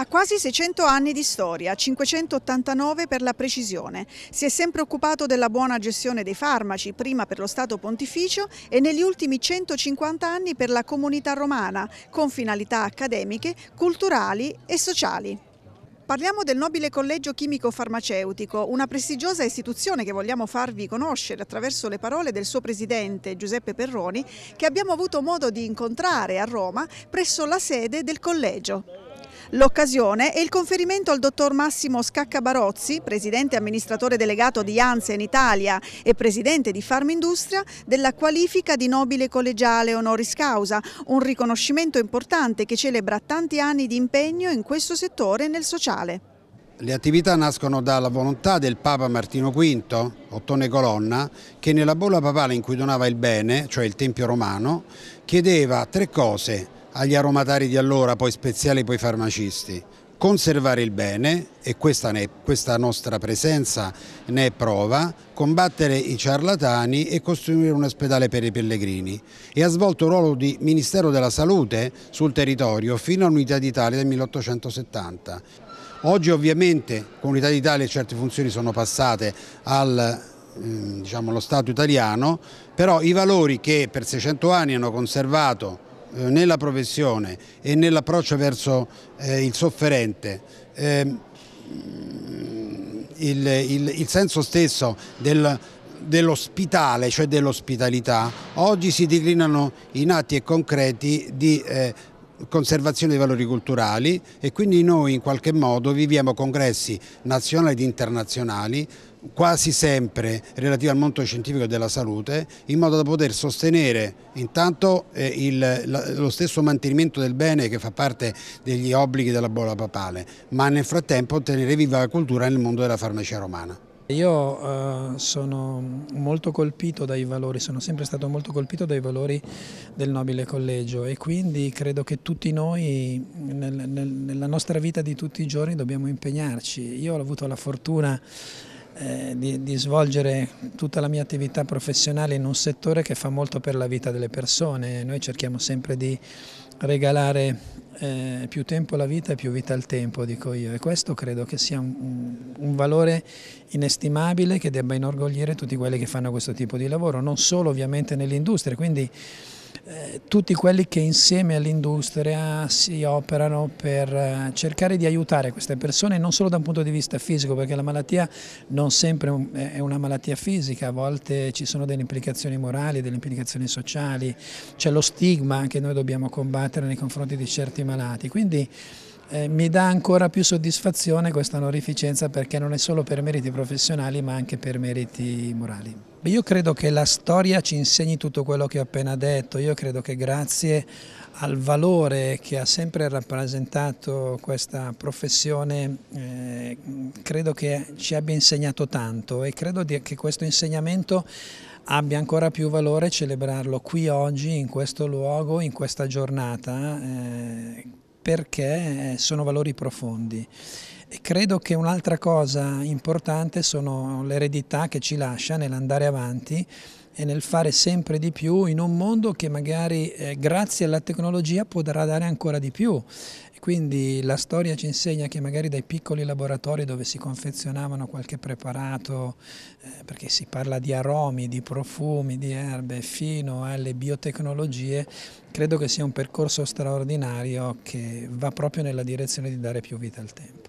Ha quasi 600 anni di storia, 589 per la precisione. Si è sempre occupato della buona gestione dei farmaci, prima per lo Stato Pontificio e negli ultimi 150 anni per la comunità romana, con finalità accademiche, culturali e sociali. Parliamo del Nobile Collegio Chimico Farmaceutico, una prestigiosa istituzione che vogliamo farvi conoscere attraverso le parole del suo presidente Giuseppe Perroni che abbiamo avuto modo di incontrare a Roma presso la sede del collegio. L'occasione è il conferimento al dottor Massimo Scaccabarozzi, presidente e amministratore delegato di Anse in Italia e presidente di Farmindustria, della qualifica di nobile collegiale honoris causa, un riconoscimento importante che celebra tanti anni di impegno in questo settore e nel sociale. Le attività nascono dalla volontà del Papa Martino V, Ottone Colonna, che nella bolla papale in cui donava il bene, cioè il Tempio romano, chiedeva tre cose agli aromatari di allora, poi speziali, poi farmacisti. Conservare il bene, e questa, è, questa nostra presenza ne è prova, combattere i ciarlatani e costruire un ospedale per i pellegrini. E ha svolto il ruolo di Ministero della Salute sul territorio fino all'Unità d'Italia del 1870. Oggi ovviamente con l'Unità d'Italia certe funzioni sono passate al ehm, Diciamo, lo Stato italiano, però i valori che per 600 anni hanno conservato eh, nella professione e nell'approccio verso eh, il sofferente ehm, mm, il, il, il, senso stesso del, dell'ospitale, cioè dell'ospitalità, oggi si declinano in atti e concreti di eh, conservazione dei valori culturali e quindi noi in qualche modo viviamo congressi nazionali ed internazionali quasi sempre relativi al mondo scientifico della salute in modo da poter sostenere intanto eh, il, lo stesso mantenimento del bene che fa parte degli obblighi della bolla papale ma nel frattempo tenere viva la cultura nel mondo della farmacia romana. Io eh, sono molto colpito dai valori, sono sempre stato molto colpito dai valori del nobile collegio e quindi credo che tutti noi nel, nel, nella nostra vita di tutti i giorni dobbiamo impegnarci. Io ho avuto la fortuna eh, di, di, svolgere tutta la mia attività professionale in un settore che fa molto per la vita delle persone. Noi cerchiamo sempre di regalare eh, più tempo alla vita e più vita al tempo, dico io, e questo credo che sia un, un valore inestimabile che debba inorgogliere tutti quelli che fanno questo tipo di lavoro, non solo ovviamente nell'industria, quindi eh, tutti quelli che insieme all'industria si operano per eh, cercare di aiutare queste persone non solo da un punto di vista fisico perché la malattia non sempre è una malattia fisica, a volte ci sono delle implicazioni morali, delle implicazioni sociali, c'è lo stigma che noi dobbiamo combattere nei confronti di certi malati, quindi eh, mi dà ancora più soddisfazione questa onorificenza perché non è solo per meriti professionali ma anche per meriti morali. Io credo che la storia ci insegni tutto quello che ho appena detto, io credo che grazie al valore che ha sempre rappresentato questa professione eh, credo che ci abbia insegnato tanto e credo che questo insegnamento abbia ancora più valore celebrarlo qui oggi, in questo luogo, in questa giornata. Eh, perché sono valori profondi credo che un'altra cosa importante sono l'eredità che ci lascia nell'andare avanti e nel fare sempre di più in un mondo che magari eh, grazie alla tecnologia potrà dare ancora di più. quindi la storia ci insegna che magari dai piccoli laboratori dove si confezionavano qualche preparato, eh, perché si parla di aromi, di profumi, di erbe, fino alle biotecnologie, credo che sia un percorso straordinario che va proprio nella direzione di dare più vita al tempo.